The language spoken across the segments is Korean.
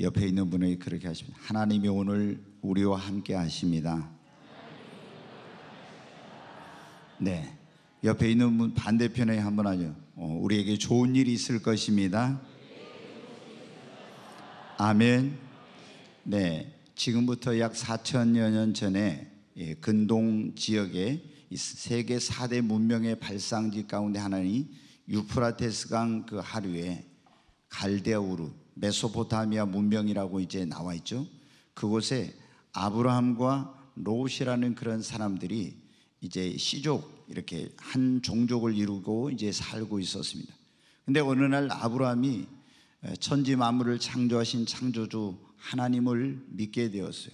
옆에 있는 분에게 그렇게 하십니다. 하나님이 오늘 우리와 함께 하십니다. 네. 옆에 있는 분 반대편에 한번 하죠. 어, 우리에게 좋은 일이 있을 것입니다. 아멘. 네. 지금부터 약 4천여 년 전에 예, 근동 지역에 세계 4대 문명의 발상지 가운데 하나니 유프라테스강 그 하류에 갈데우르 메소포타미아 문명이라고 이제 나와 있죠. 그곳에 아브라함과 로시라는 그런 사람들이 이제 시족 이렇게 한 종족을 이루고 이제 살고 있었습니다. 근데 어느 날 아브라함이 천지 만물을 창조하신 창조주 하나님을 믿게 되었어요.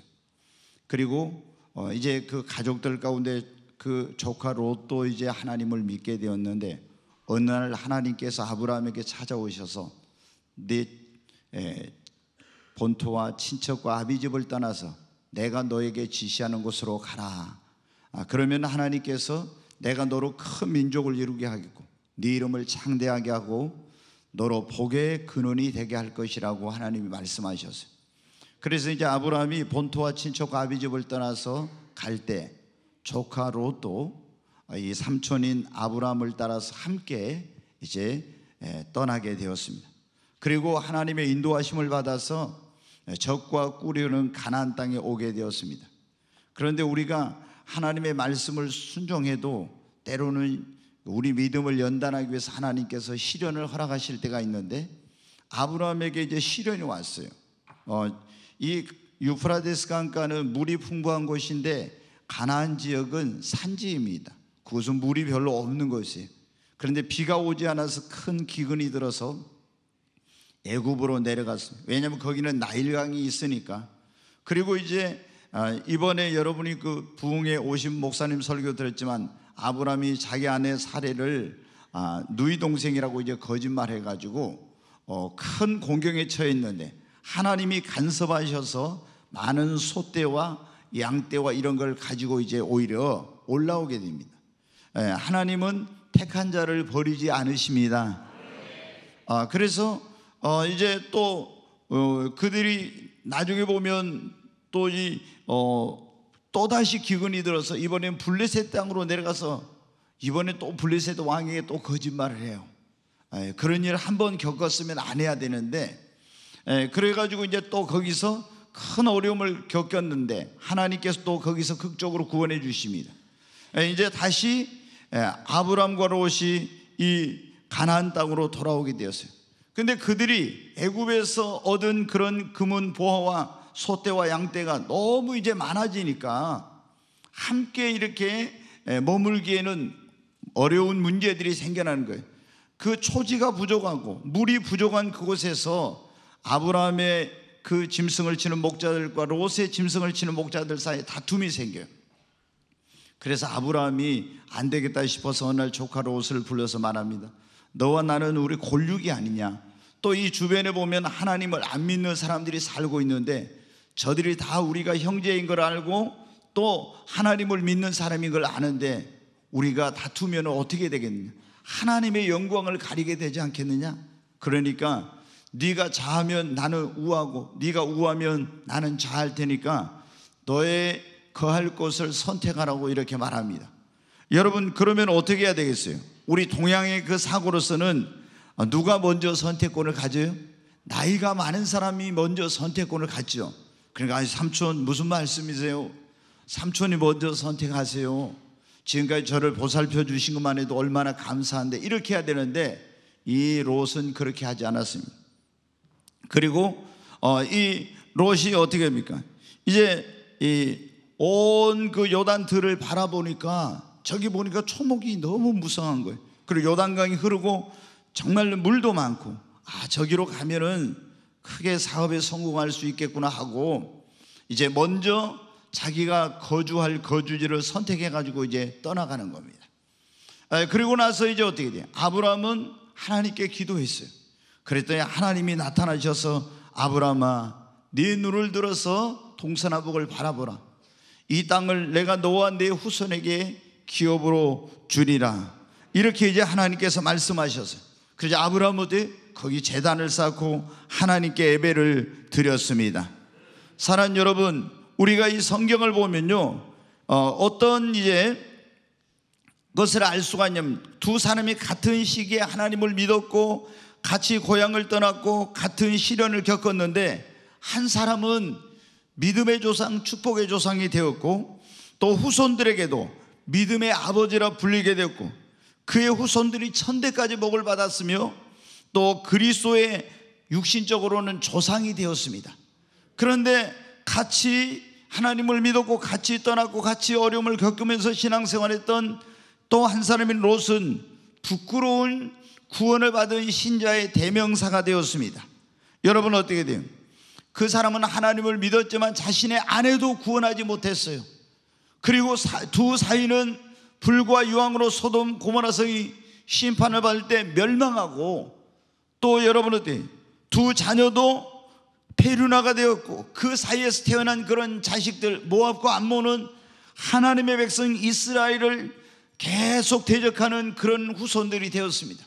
그리고 어, 이제 그 가족들 가운데 그 조카 롯도 이제 하나님을 믿게 되었는데 어느 날 하나님께서 아브라함에게 찾아오셔서 네 예, 본토와 친척과 아비집을 떠나서 내가 너에게 지시하는 곳으로 가라. 아, 그러면 하나님께서 내가 너로 큰 민족을 이루게 하겠고 네 이름을 창대하게 하고 너로 복의 근원이 되게 할 것이라고 하나님이 말씀하셨어요. 그래서 이제 아브라함이 본토와 친척과 아비집을 떠나서 갈 때 조카 롯도 이 삼촌인 아브라함을 따라서 함께 이제 예, 떠나게 되었습니다. 그리고 하나님의 인도하심을 받아서 적과 꾸려는 가나안 땅에 오게 되었습니다. 그런데 우리가 하나님의 말씀을 순종해도 때로는 우리 믿음을 연단하기 위해서 하나님께서 시련을 허락하실 때가 있는데 아브라함에게 이제 시련이 왔어요. 어, 이 유프라데스 강가는 물이 풍부한 곳인데 가나안 지역은 산지입니다. 그곳은 물이 별로 없는 곳이에요. 그런데 비가 오지 않아서 큰 기근이 들어서 애굽으로 내려갔습니다. 왜냐하면 거기는 나일강이 있으니까. 그리고 이제 아, 이번에 여러분이 그 부흥에 오신 목사님 설교 들었지만 아브라함이 자기 아내 사례를 아, 누이 동생이라고 이제 거짓말해가지고 어, 큰 공경에 처했는데 하나님이 간섭하셔서 많은 소떼와 양떼와 이런 걸 가지고 이제 오히려 올라오게 됩니다. 예, 하나님은 택한 자를 버리지 않으십니다. 아, 그래서 어, 이제 또 어, 그들이 나중에 보면 또이 어, 또다시 기근이 들어서 이번엔 블레셋 땅으로 내려가서 이번에 또 블레셋 왕에게 또 거짓말을 해요. 에, 예, 그런 일을 한 번 겪었으면 안 해야 되는데 에, 예, 그래가지고 이제 또 거기서 큰 어려움을 겪었는데 하나님께서 또 거기서 극적으로 구원해 주십니다. 에, 예, 이제 다시 아브람과 롯이 이 가나안 땅으로 돌아오게 되었어요. 근데 그들이 애굽에서 얻은 그런 금은 보화와 소떼와 양떼가 너무 이제 많아지니까 함께 이렇게 머물기에는 어려운 문제들이 생겨나는 거예요. 그 초지가 부족하고 물이 부족한 그곳에서 아브라함의 그 짐승을 치는 목자들과 롯의 짐승을 치는 목자들 사이에 다툼이 생겨요. 그래서 아브라함이 안 되겠다 싶어서 어느 날 조카 롯을 불러서 말합니다. 너와 나는 우리 골육이 아니냐. 또 이 주변에 보면 하나님을 안 믿는 사람들이 살고 있는데 저들이 다 우리가 형제인 걸 알고 또 하나님을 믿는 사람인 걸 아는데 우리가 다투면 어떻게 되겠느냐. 하나님의 영광을 가리게 되지 않겠느냐. 그러니까 네가 자하면 나는 우하고 네가 우하면 나는 자할 테니까 너의 거할 곳을 선택하라고 이렇게 말합니다. 여러분 그러면 어떻게 해야 되겠어요? 우리 동양의 그 사고로서는 누가 먼저 선택권을 가져요? 나이가 많은 사람이 먼저 선택권을 갖죠. 그러니까 아니, 삼촌 무슨 말씀이세요? 삼촌이 먼저 선택하세요. 지금까지 저를 보살펴 주신 것만 해도 얼마나 감사한데 이렇게 해야 되는데 이 롯은 그렇게 하지 않았습니다. 그리고 어, 이 롯이 어떻게 됩니까? 이제 이 온 그 요단들을 바라보니까 저기 보니까 초목이 너무 무성한 거예요. 그리고 요단강이 흐르고 정말 물도 많고 아 저기로 가면은 크게 사업에 성공할 수 있겠구나 하고 이제 먼저 자기가 거주할 거주지를 선택해 가지고 이제 떠나가는 겁니다. 그리고 나서 이제 어떻게 돼요? 아브라함은 하나님께 기도했어요. 그랬더니 하나님이 나타나셔서 아브라함아 네 눈을 들어서 동서남북을 바라보라. 이 땅을 내가 너와 네 후손에게 기업으로 주리라. 이렇게 이제 하나님께서 말씀하셨어요. 그래서 아브라함 어디 거기 재단을 쌓고 하나님께 예배를 드렸습니다. 사랑 여러분, 우리가 이 성경을 보면요, 어, 떤 이제 것을 알 수가 있냐면 두 사람이 같은 시기에 하나님을 믿었고 같이 고향을 떠났고 같은 시련을 겪었는데 한 사람은 믿음의 조상, 축복의 조상이 되었고 또 후손들에게도 믿음의 아버지라 불리게 되었고 그의 후손들이 천대까지 복을 받았으며 또 그리스도의 육신적으로는 조상이 되었습니다. 그런데 같이 하나님을 믿었고 같이 떠났고 같이 어려움을 겪으면서 신앙생활했던 또 한 사람인 롯은 부끄러운 구원을 받은 신자의 대명사가 되었습니다. 여러분 어떻게 돼요? 그 사람은 하나님을 믿었지만 자신의 아내도 구원하지 못했어요. 그리고 두 사이는 불과 유황으로 소돔 고모라 성이 심판을 받을 때 멸망하고 또 여러분 들때두 자녀도 페루나가 되었고 그 사이에서 태어난 그런 자식들 모압과 암몬는 하나님의 백성 이스라엘을 계속 대적하는 그런 후손들이 되었습니다.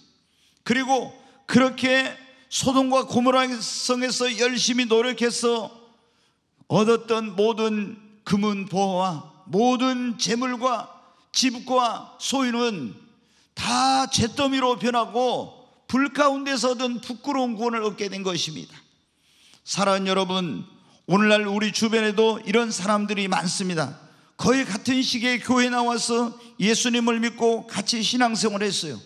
그리고 그렇게 소돔과 고모라 성에서 열심히 노력해서 얻었던 모든 금은 보화와 모든 재물과 집과 소유는 다 잿더미로 변하고 불 가운데서 든 부끄러운 구원을 얻게 된 것입니다. 사랑하는 여러분, 오늘날 우리 주변에도 이런 사람들이 많습니다. 거의 같은 시기에 교회 나와서 예수님을 믿고 같이 신앙생활을 했어요.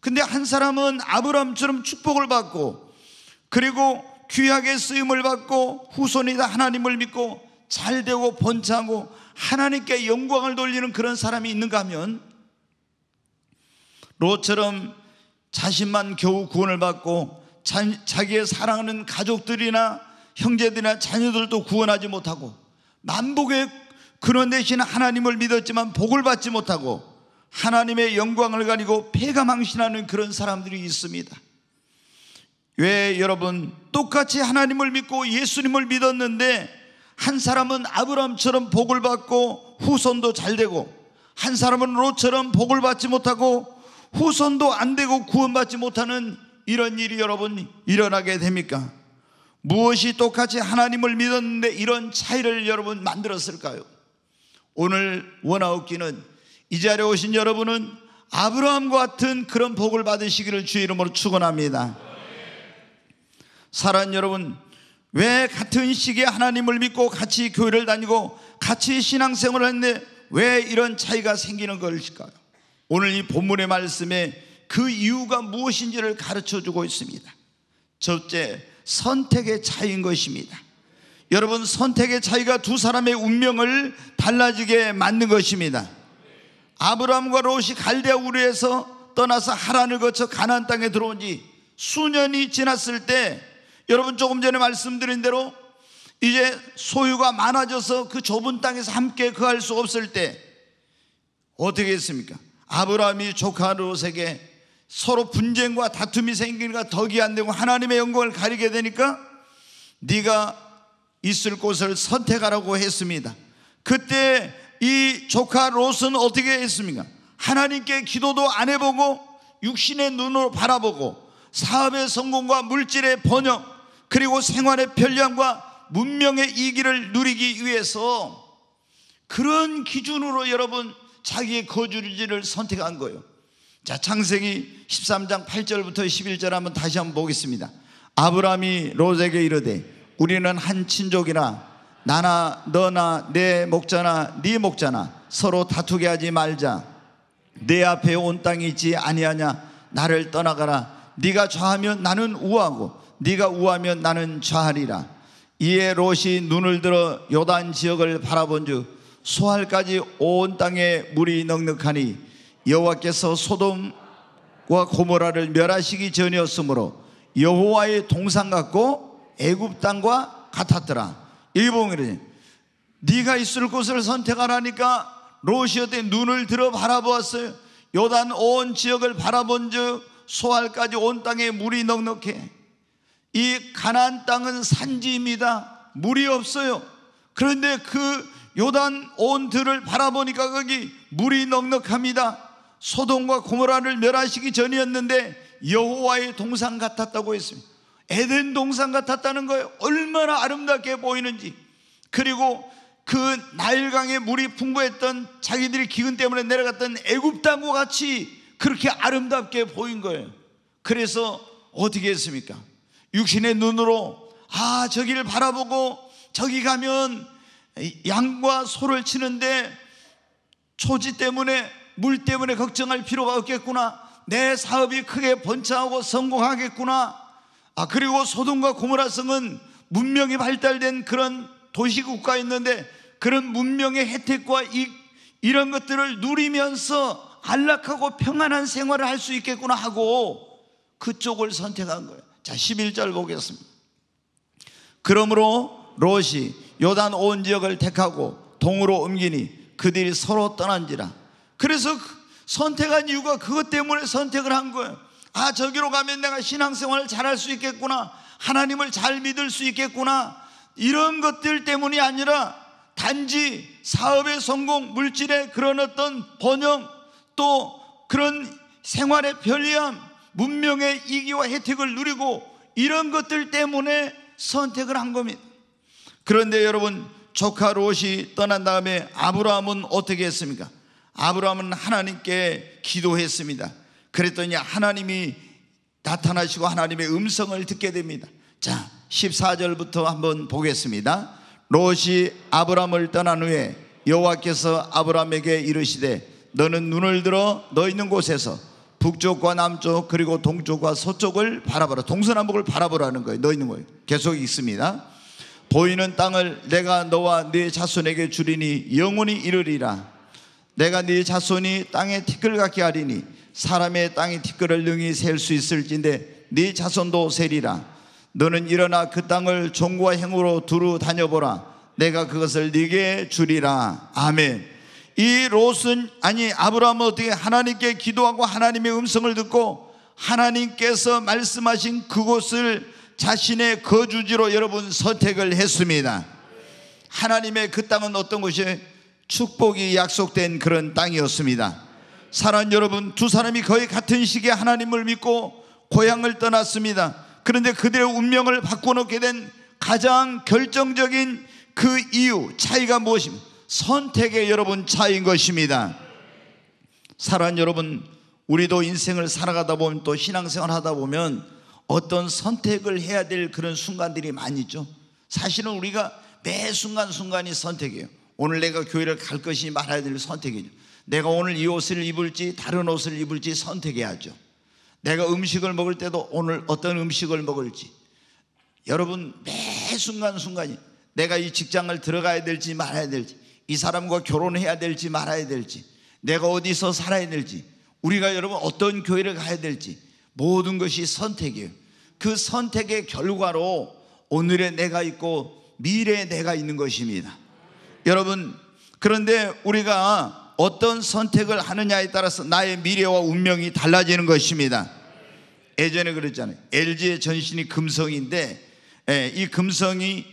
근데 한 사람은 아브라함처럼 축복을 받고 그리고 귀하게 쓰임을 받고 후손이다 하나님을 믿고 잘 되고 번창하고 하나님께 영광을 돌리는 그런 사람이 있는가 하면 로처럼 자신만 겨우 구원을 받고 자, 기의 사랑하는 가족들이나 형제들이나 자녀들도 구원하지 못하고 만복의 근원 대신 하나님을 믿었지만 복을 받지 못하고 하나님의 영광을 가리고 폐가 망신하는 그런 사람들이 있습니다. 왜 여러분 똑같이 하나님을 믿고 예수님을 믿었는데 한 사람은 아브라함처럼 복을 받고 후손도 잘 되고 한 사람은 로처럼 복을 받지 못하고 후손도 안 되고 구원받지 못하는 이런 일이 여러분 일어나게 됩니까? 무엇이 똑같이 하나님을 믿었는데 이런 차이를 여러분 만들었을까요? 오늘 원하옵기는 이 자리에 오신 여러분은 아브라함과 같은 그런 복을 받으시기를 주의 이름으로 축원합니다. 사랑 여러분, 왜 같은 시기에 하나님을 믿고 같이 교회를 다니고 같이 신앙생활을 했는데 왜 이런 차이가 생기는 것일까요? 오늘 이 본문의 말씀에 그 이유가 무엇인지를 가르쳐 주고 있습니다. 첫째, 선택의 차이인 것입니다. 여러분, 선택의 차이가 두 사람의 운명을 달라지게 만든 것입니다. 아브라함과 롯이 갈대아 우르에서 떠나서 하란을 거쳐 가난 땅에 들어온 지 수년이 지났을 때 여러분 조금 전에 말씀드린 대로 이제 소유가 많아져서 그 좁은 땅에서 함께 거할 수 없을 때 어떻게 했습니까? 아브라함이 조카 롯에게 서로 분쟁과 다툼이 생기니까 덕이 안 되고 하나님의 영광을 가리게 되니까 네가 있을 곳을 선택하라고 했습니다. 그때 이 조카 롯은 어떻게 했습니까? 하나님께 기도도 안 해보고 육신의 눈으로 바라보고 사업의 성공과 물질의 번영 그리고 생활의 편리함과 문명의 이기를 누리기 위해서 그런 기준으로 여러분 자기의 거주지를 선택한 거예요. 자, 창세기 13장 8절부터 11절 한번 다시 한번 보겠습니다. 아브라함이 로에게 이르되 우리는 한 친족이라 나나 너나 내 목자나 네 목자나 서로 다투게 하지 말자. 내 앞에 온 땅이 있지 아니하냐 나를 떠나가라. 네가 좌하면 나는 우하고 네가 우하면 나는 좌하리라 이에 롯이 눈을 들어 요단 지역을 바라본즉 소알까지 온 땅에 물이 넉넉하니 여호와께서 소돔과 고모라를 멸하시기 전이었으므로 여호와의 동상 같고 애굽 땅과 같았더라 일봉이래 네가 있을 곳을 선택하라니까 롯이 어때 눈을 들어 바라보았어요 요단 온 지역을 바라본즉 소알까지 온 땅에 물이 넉넉해 이 가나안 땅은 산지입니다. 물이 없어요. 그런데 그 요단 온들을 바라보니까 거기 물이 넉넉합니다. 소동과 고모라를 멸하시기 전이었는데 여호와의 동상 같았다고 했습니다. 에덴 동상 같았다는 거예요. 얼마나 아름답게 보이는지. 그리고 그나일강에 물이 풍부했던 자기들이 기근 때문에 내려갔던 애굽 땅과 같이 그렇게 아름답게 보인 거예요. 그래서 어떻게 했습니까? 육신의 눈으로 아 저기를 바라보고 저기 가면 양과 소를 치는데 초지 때문에 물 때문에 걱정할 필요가 없겠구나 내 사업이 크게 번창하고 성공하겠구나 아 그리고 소돔과 고모라 성은 문명이 발달된 그런 도시국가였는데 그런 문명의 혜택과 이, 이런 것들을 누리면서 안락하고 평안한 생활을 할 수 있겠구나 하고 그쪽을 선택한 거예요 자, 11절 보겠습니다. 그러므로 롯이 요단 온 지역을 택하고 동으로 옮기니 그들이 서로 떠난지라. 그래서 그 선택한 이유가 그것 때문에 선택을 한 거예요. 아, 저기로 가면 내가 신앙생활을 잘할 수 있겠구나. 하나님을 잘 믿을 수 있겠구나. 이런 것들 때문이 아니라 단지 사업의 성공, 물질의 그런 어떤 번영, 또 그런 생활의 편리함, 문명의 이기와 혜택을 누리고 이런 것들 때문에 선택을 한 겁니다. 그런데 여러분 조카 롯이 떠난 다음에 아브라함은 어떻게 했습니까? 아브라함은 하나님께 기도했습니다. 그랬더니 하나님이 나타나시고 하나님의 음성을 듣게 됩니다. 자, 14절부터 한번 보겠습니다. 롯이 아브라함을 떠난 후에 여호와께서 아브라함에게 이르시되 너는 눈을 들어 너 있는 곳에서 북쪽과 남쪽 그리고 동쪽과 서쪽을 바라보라. 동서남북을 바라보라는 거예요. 너 있는 거예요. 계속 있습니다. 보이는 땅을 내가 너와 네 자손에게 주리니 영원히 이르리라. 내가 네 자손이 땅에 티끌 같게 하리니 사람의 땅의 티끌을 능히 셀 수 있을진데 네 자손도 세리라. 너는 일어나 그 땅을 종과 행으로 두루 다녀보라. 내가 그것을 네게 주리라. 아멘. 이 롯은 아니 아브라함은 어떻게 하나님께 기도하고 하나님의 음성을 듣고 하나님께서 말씀하신 그곳을 자신의 거주지로 여러분 선택을 했습니다. 하나님의 그 땅은 어떤 곳이 축복이 약속된 그런 땅이었습니다. 사랑 여러분 두 사람이 거의 같은 시기에 하나님을 믿고 고향을 떠났습니다. 그런데 그들의 운명을 바꿔놓게 된 가장 결정적인 그 이유 차이가 무엇입니까? 선택의 여러분 차인 이 것입니다. 사랑 여러분, 우리도 인생을 살아가다 보면 또 신앙생활 하다 보면 어떤 선택을 해야 될 그런 순간들이 많이 있죠. 사실은 우리가 매 순간순간이 선택이에요. 오늘 내가 교회를 갈 것이 말아야 될 선택이죠. 내가 오늘 이 옷을 입을지 다른 옷을 입을지 선택해야죠. 내가 음식을 먹을 때도 오늘 어떤 음식을 먹을지. 여러분, 매 순간순간이 내가 이 직장을 들어가야 될지 말아야 될지. 이 사람과 결혼해야 될지 말아야 될지 내가 어디서 살아야 될지 우리가 여러분 어떤 교회를 가야 될지 모든 것이 선택이에요. 그 선택의 결과로 오늘의 내가 있고 미래의 내가 있는 것입니다. 여러분 그런데 우리가 어떤 선택을 하느냐에 따라서 나의 미래와 운명이 달라지는 것입니다. 예전에 그랬잖아요. LG의 전신이 금성인데 예, 이 금성이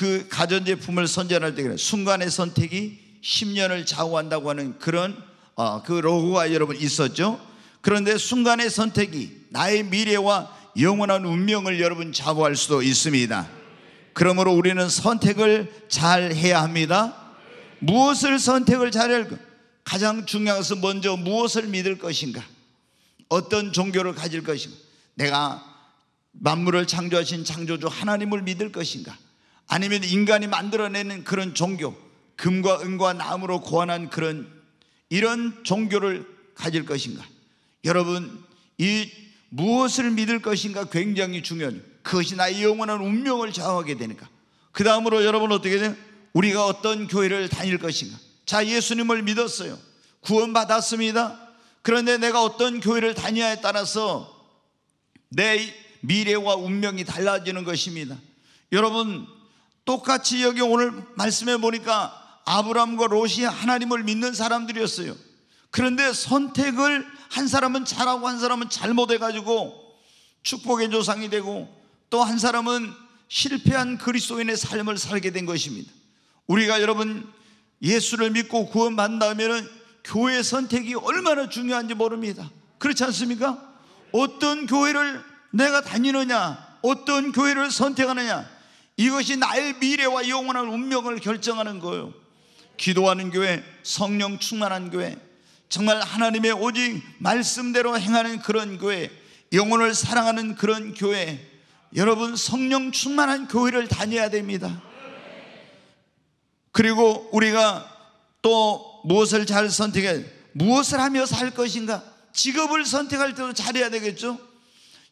그 가전제품을 선전할 때 순간의 선택이 10년을 좌우한다고 하는 그런 어, 그 로고가 여러분 있었죠. 그런데 순간의 선택이 나의 미래와 영원한 운명을 여러분 좌우할 수도 있습니다. 그러므로 우리는 선택을 잘 해야 합니다. 무엇을 선택을 잘할 해야 까 가장 중요한 것은 먼저 무엇을 믿을 것인가? 어떤 종교를 가질 것인가? 내가 만물을 창조하신 창조주 하나님을 믿을 것인가? 아니면 인간이 만들어내는 그런 종교, 금과 은과 나무로 고안한 그런 이런 종교를 가질 것인가? 여러분, 이 무엇을 믿을 것인가 굉장히 중요한 그것이 나의 영원한 운명을 좌우하게 되니까. 그 다음으로 여러분 어떻게 돼요? 우리가 어떤 교회를 다닐 것인가? 자, 예수님을 믿었어요. 구원받았습니다. 그런데 내가 어떤 교회를 다녀야에 따라서 내 미래와 운명이 달라지는 것입니다. 여러분, 똑같이 여기 오늘 말씀해 보니까 아브람과 롯이 하나님을 믿는 사람들이었어요. 그런데 선택을 한 사람은 잘하고 한 사람은 잘못해가지고 축복의 조상이 되고 또 한 사람은 실패한 그리스도인의 삶을 살게 된 것입니다. 우리가 여러분 예수를 믿고 구원받는다면 교회 선택이 얼마나 중요한지 모릅니다. 그렇지 않습니까? 어떤 교회를 내가 다니느냐, 어떤 교회를 선택하느냐, 이것이 나의 미래와 영원한 운명을 결정하는 거예요. 기도하는 교회, 성령 충만한 교회, 정말 하나님의 오직 말씀대로 행하는 그런 교회, 영혼을 사랑하는 그런 교회, 여러분 성령 충만한 교회를 다녀야 됩니다. 그리고 우리가 또 무엇을 잘 선택해, 무엇을 하며 살 것인가? 직업을 선택할 때도 잘해야 되겠죠?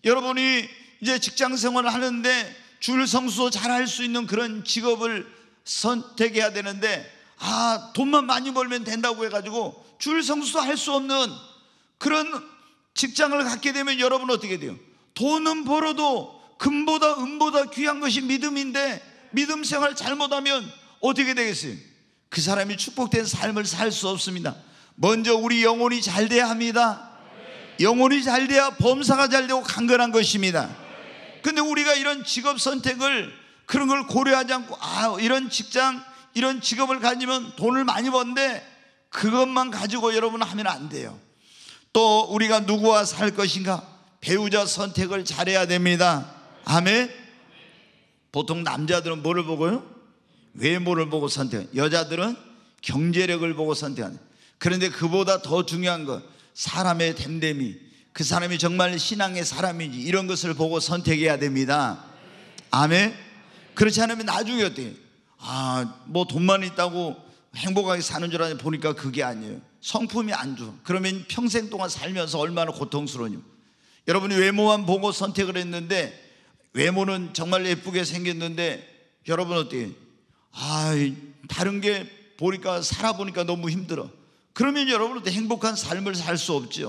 여러분이 이제 직장 생활을 하는데 줄 성수도 잘 할 수 있는 그런 직업을 선택해야 되는데 아 돈만 많이 벌면 된다고 해가지고 줄 성수도 할 수 없는 그런 직장을 갖게 되면 여러분 어떻게 돼요? 돈은 벌어도 금보다 은보다 귀한 것이 믿음인데 믿음 생활 잘못하면 어떻게 되겠어요? 그 사람이 축복된 삶을 살 수 없습니다. 먼저 우리 영혼이 잘 돼야 합니다. 영혼이 잘 돼야 범사가 잘 되고 강건한 것입니다. 근데 우리가 이런 직업 선택을 그런 걸 고려하지 않고 아 이런 직장 이런 직업을 가지면 돈을 많이 번데 그것만 가지고 여러분 하면 안 돼요. 또 우리가 누구와 살 것인가 배우자 선택을 잘해야 됩니다. 아멘. 보통 남자들은 뭐를 보고요? 외모를 보고 선택. 여자들은 경제력을 보고 선택하는. 그런데 그보다 더 중요한 건 사람의 됨됨이 그 사람이 정말 신앙의 사람인지 이런 것을 보고 선택해야 됩니다. 아멘. 그렇지 않으면 나중에 어때? 아, 뭐 돈만 있다고 행복하게 사는 줄 아는데 보니까 그게 아니에요. 성품이 안 좋아. 그러면 평생 동안 살면서 얼마나 고통스러운지. 여러분이 외모만 보고 선택을 했는데 외모는 정말 예쁘게 생겼는데 여러분 어때 아, 다른 게 보니까 살아보니까 너무 힘들어. 그러면 여러분은 행복한 삶을 살수없지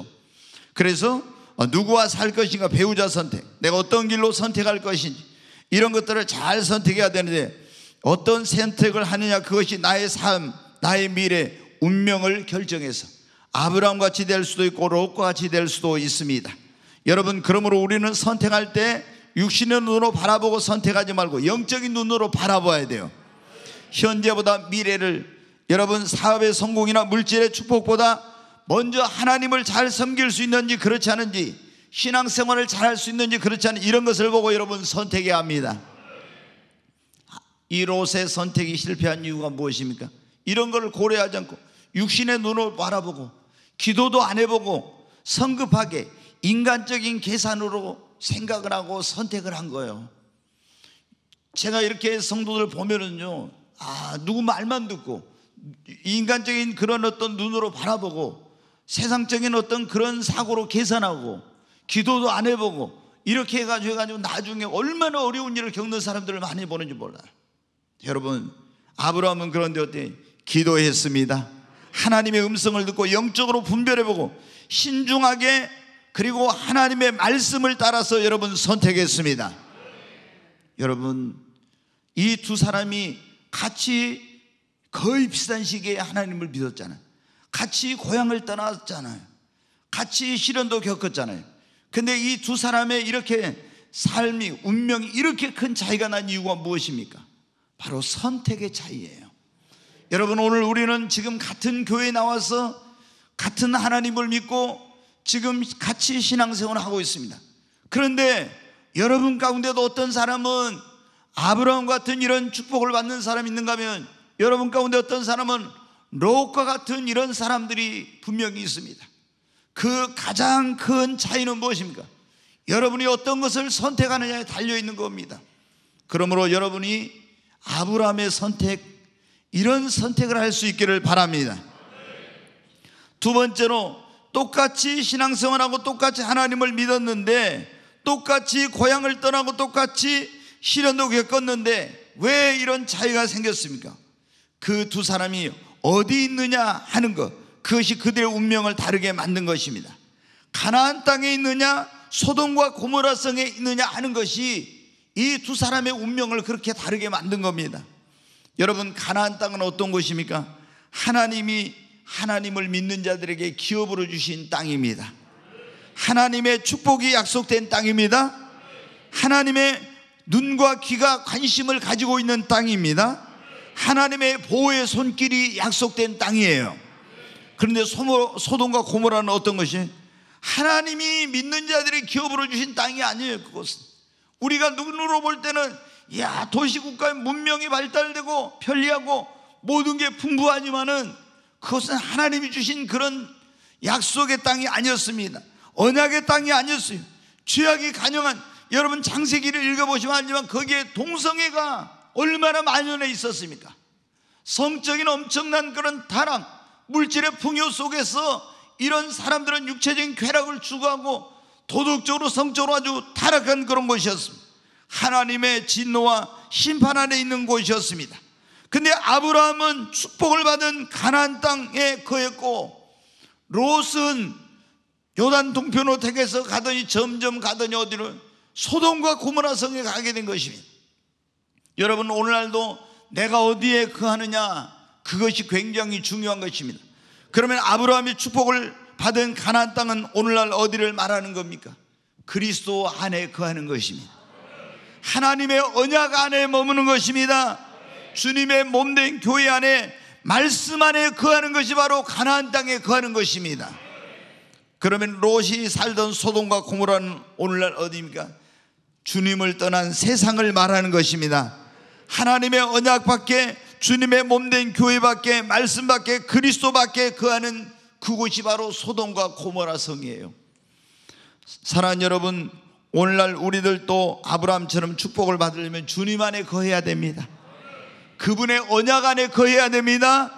그래서 어, 누구와 살 것인가 배우자 선택, 내가 어떤 길로 선택할 것인지 이런 것들을 잘 선택해야 되는데 어떤 선택을 하느냐 그것이 나의 삶, 나의 미래, 운명을 결정해서 아브라함 같이 될 수도 있고 롯과 같이 될 수도 있습니다. 여러분 그러므로 우리는 선택할 때 육신의 눈으로 바라보고 선택하지 말고 영적인 눈으로 바라봐야 돼요. 현재보다 미래를 여러분 사업의 성공이나 물질의 축복보다 먼저 하나님을 잘 섬길 수 있는지 그렇지 않은지 신앙생활을 잘 할 수 있는지 그렇지 않은지 이런 것을 보고 여러분 선택해야 합니다. 이 롯의 선택이 실패한 이유가 무엇입니까? 이런 거를 고려하지 않고 육신의 눈으로 바라보고 기도도 안 해보고 성급하게 인간적인 계산으로 생각을 하고 선택을 한 거예요. 제가 이렇게 성도들 보면은요, 아, 누구 말만 듣고 인간적인 그런 어떤 눈으로 바라보고 세상적인 어떤 그런 사고로 계산하고 기도도 안 해보고 이렇게 해가지고, 해가지고 나중에 얼마나 어려운 일을 겪는 사람들을 많이 보는지 몰라 여러분, 아브라함은 그런데 어때? 기도했습니다. 하나님의 음성을 듣고 영적으로 분별해보고 신중하게 그리고 하나님의 말씀을 따라서 여러분 선택했습니다. 여러분, 이 두 사람이 같이 거의 비슷한 시기에 하나님을 믿었잖아요. 같이 고향을 떠났잖아요. 같이 시련도 겪었잖아요. 근데 이 두 사람의 이렇게 삶이, 운명이 이렇게 큰 차이가 난 이유가 무엇입니까? 바로 선택의 차이예요. 여러분, 오늘 우리는 지금 같은 교회에 나와서 같은 하나님을 믿고 지금 같이 신앙생활을 하고 있습니다. 그런데 여러분 가운데도 어떤 사람은 아브라함 같은 이런 축복을 받는 사람이 있는가 하면 여러분 가운데 어떤 사람은 롯과 같은 이런 사람들이 분명히 있습니다. 그 가장 큰 차이는 무엇입니까? 여러분이 어떤 것을 선택하느냐에 달려 있는 겁니다. 그러므로 여러분이 아브라함의 선택 이런 선택을 할 수 있기를 바랍니다. 두 번째로 똑같이 신앙생활하고 똑같이 하나님을 믿었는데 똑같이 고향을 떠나고 똑같이 시련도 겪었는데 왜 이런 차이가 생겼습니까? 그 두 사람이 어디 있느냐 하는 것 그것이 그들의 운명을 다르게 만든 것입니다. 가나안 땅에 있느냐 소돔과 고모라 성에 있느냐 하는 것이 이 두 사람의 운명을 그렇게 다르게 만든 겁니다. 여러분 가나안 땅은 어떤 곳입니까? 하나님이 하나님을 믿는 자들에게 기업으로 주신 땅입니다. 하나님의 축복이 약속된 땅입니다. 하나님의 눈과 귀가 관심을 가지고 있는 땅입니다. 하나님의 보호의 손길이 약속된 땅이에요. 그런데 소돔과 고모라는 어떤 것이 하나님이 믿는 자들이 기업으로 주신 땅이 아니에요. 그것은 우리가 눈으로 볼 때는 야 도시국가의 문명이 발달되고 편리하고 모든 게 풍부하지만은 그것은 하나님이 주신 그런 약속의 땅이 아니었습니다. 언약의 땅이 아니었어요. 죄악이 간영한 여러분 장세기를 읽어보시면 알지만 거기에 동성애가 얼마나 만연해 있었습니까? 성적인 엄청난 그런 타락, 물질의 풍요 속에서 이런 사람들은 육체적인 쾌락을 추구하고 도덕적으로 성적으로 아주 타락한 그런 곳이었습니다. 하나님의 진노와 심판 안에 있는 곳이었습니다. 근데 아브라함은 축복을 받은 가나 땅에 거했고 롯은 요단 동편으로 택해서 가더니 점점 가더니 어디로 소돔과 고모라 성에 가게 된 것입니다. 여러분 오늘날도 내가 어디에 거하느냐 그것이 굉장히 중요한 것입니다. 그러면 아브라함이 축복을 받은 가나 땅은 오늘날 어디를 말하는 겁니까? 그리스도 안에 그하는 것입니다. 하나님의 언약 안에 머무는 것입니다. 주님의 몸 된 교회 안에 말씀 안에 거하는 것이 바로 가나 땅에 거하는 것입니다. 그러면 롯이 살던 소돔과 고모라는 오늘날 어디입니까? 주님을 떠난 세상을 말하는 것입니다. 하나님의 언약밖에 주님의 몸된 교회밖에 말씀밖에 그리스도밖에 그하는 그곳이 바로 소돔과 고모라 성이에요. 사랑 여러분, 오늘날 우리들도 아브라함처럼 축복을 받으려면 주님 안에 거해야 됩니다. 그분의 언약 안에 거해야 됩니다.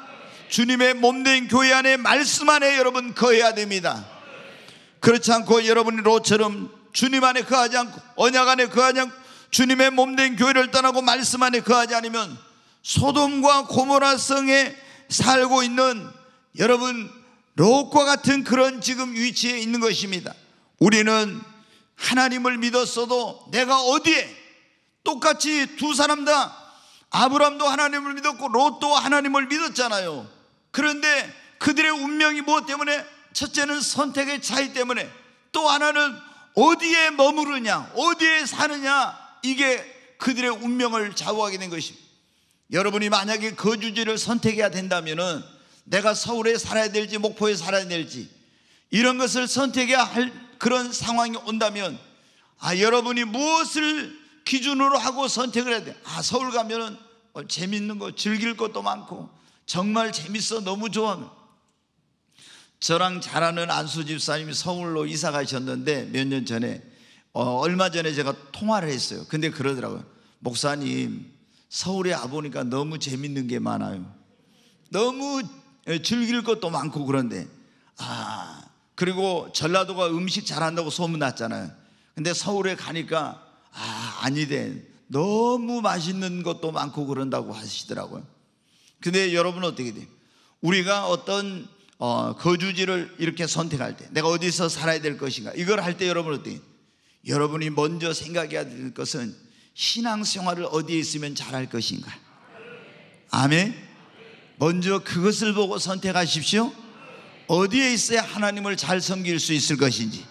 주님의 몸된 교회 안에 말씀 안에 여러분 거해야 됩니다. 그렇지 않고 여러분이 로처럼 주님 안에 거하지 않고 언약 안에 거하지 않고 주님의 몸된 교회를 떠나고 말씀 안에 거하지 않으면 소돔과 고모라 성에 살고 있는 여러분 롯과 같은 그런 지금 위치에 있는 것입니다. 우리는 하나님을 믿었어도 내가 어디에 똑같이 두 사람 다 아브람도 하나님을 믿었고 롯도 하나님을 믿었잖아요. 그런데 그들의 운명이 무엇 때문에 첫째는 선택의 차이 때문에 또 하나는 어디에 머무르냐, 어디에 사느냐 이게 그들의 운명을 좌우하게 된 것입니다. 여러분이 만약에 거주지를 그 선택해야 된다면은 내가 서울에 살아야 될지 목포에 살아야 될지 이런 것을 선택해야 할 그런 상황이 온다면 아 여러분이 무엇을 기준으로 하고 선택을 해야 돼. 아 서울 가면은 어, 재밌는 거 즐길 것도 많고 정말 재밌어 너무 좋아하면 저랑 잘 아는 안수 집사님이 서울로 이사 가셨는데 몇 년 전에 어, 얼마 전에 제가 통화를 했어요. 근데 그러더라고요. 목사님, 서울에 와보니까 너무 재밌는 게 많아요. 너무 예, 즐길 것도 많고 그런데, 아, 그리고 전라도가 음식 잘한다고 소문났잖아요. 근데 서울에 가니까, 아, 아니대. 너무 맛있는 것도 많고 그런다고 하시더라고요. 근데 여러분 어떻게 돼요? 우리가 어떤 어, 거주지를 이렇게 선택할 때, 내가 어디서 살아야 될 것인가, 이걸 할 때 여러분 어떻게 돼 여러분이 먼저 생각해야 될 것은 신앙생활을 어디에 있으면 잘할 것인가. 아멘. 먼저 그것을 보고 선택하십시오. 어디에 있어야 하나님을 잘 섬길 수 있을 것인지.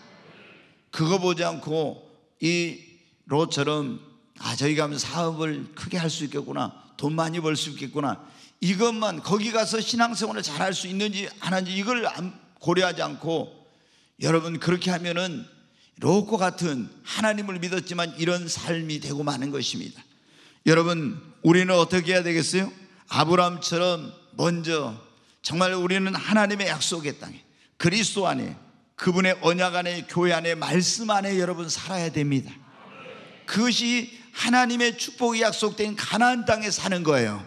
그거 보지 않고 이 로처럼 아, 저희가 하면 사업을 크게 할 수 있겠구나. 돈 많이 벌 수 있겠구나. 이것만 거기 가서 신앙생활을 잘할수 있는지 안 하는지 이걸 고려하지 않고 여러분 그렇게 하면은 로과 같은 하나님을 믿었지만 이런 삶이 되고 마는 것입니다. 여러분, 우리는 어떻게 해야 되겠어요? 아브라함처럼 먼저 정말 우리는 하나님의 약속의 땅에 그리스도 안에 그분의 언약 안에 교회 안에 말씀 안에 여러분 살아야 됩니다. 그것이 하나님의 축복이 약속된 가나안 땅에 사는 거예요.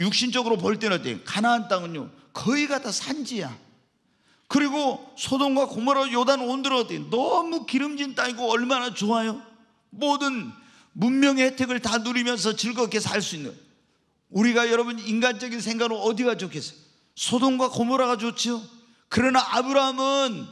육신적으로 볼 때는 어때요? 가나안 땅은요. 거의가 다 산지야. 그리고 소돔과 고모라 요단 온도는 어때? 너무 기름진 땅이고 얼마나 좋아요. 모든 문명의 혜택을 다 누리면서 즐겁게 살 수 있는 우리가 여러분 인간적인 생각은 어디가 좋겠어요? 소돔과 고모라가 좋죠 그러나 아브라함은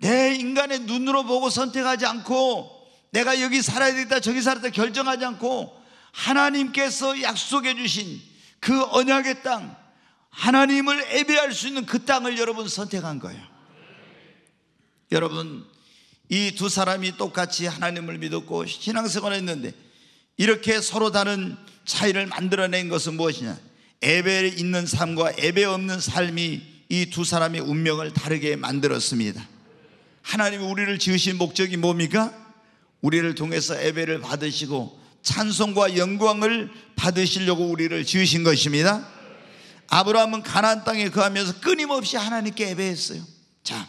내 인간의 눈으로 보고 선택하지 않고 내가 여기 살아야 되겠다 저기 살아야 되겠다 결정하지 않고 하나님께서 약속해 주신 그 언약의 땅 하나님을 예배할 수 있는 그 땅을 여러분 선택한 거예요. 여러분 이 두 사람이 똑같이 하나님을 믿었고 신앙생활을 했는데 이렇게 서로 다른 차이를 만들어낸 것은 무엇이냐? 예배 있는 삶과 예배 없는 삶이 이 두 사람의 운명을 다르게 만들었습니다. 하나님이 우리를 지으신 목적이 뭡니까? 우리를 통해서 예배를 받으시고 찬송과 영광을 받으시려고 우리를 지으신 것입니다. 아브라함은 가나안 땅에 거하면서 끊임없이 하나님께 예배했어요. 자,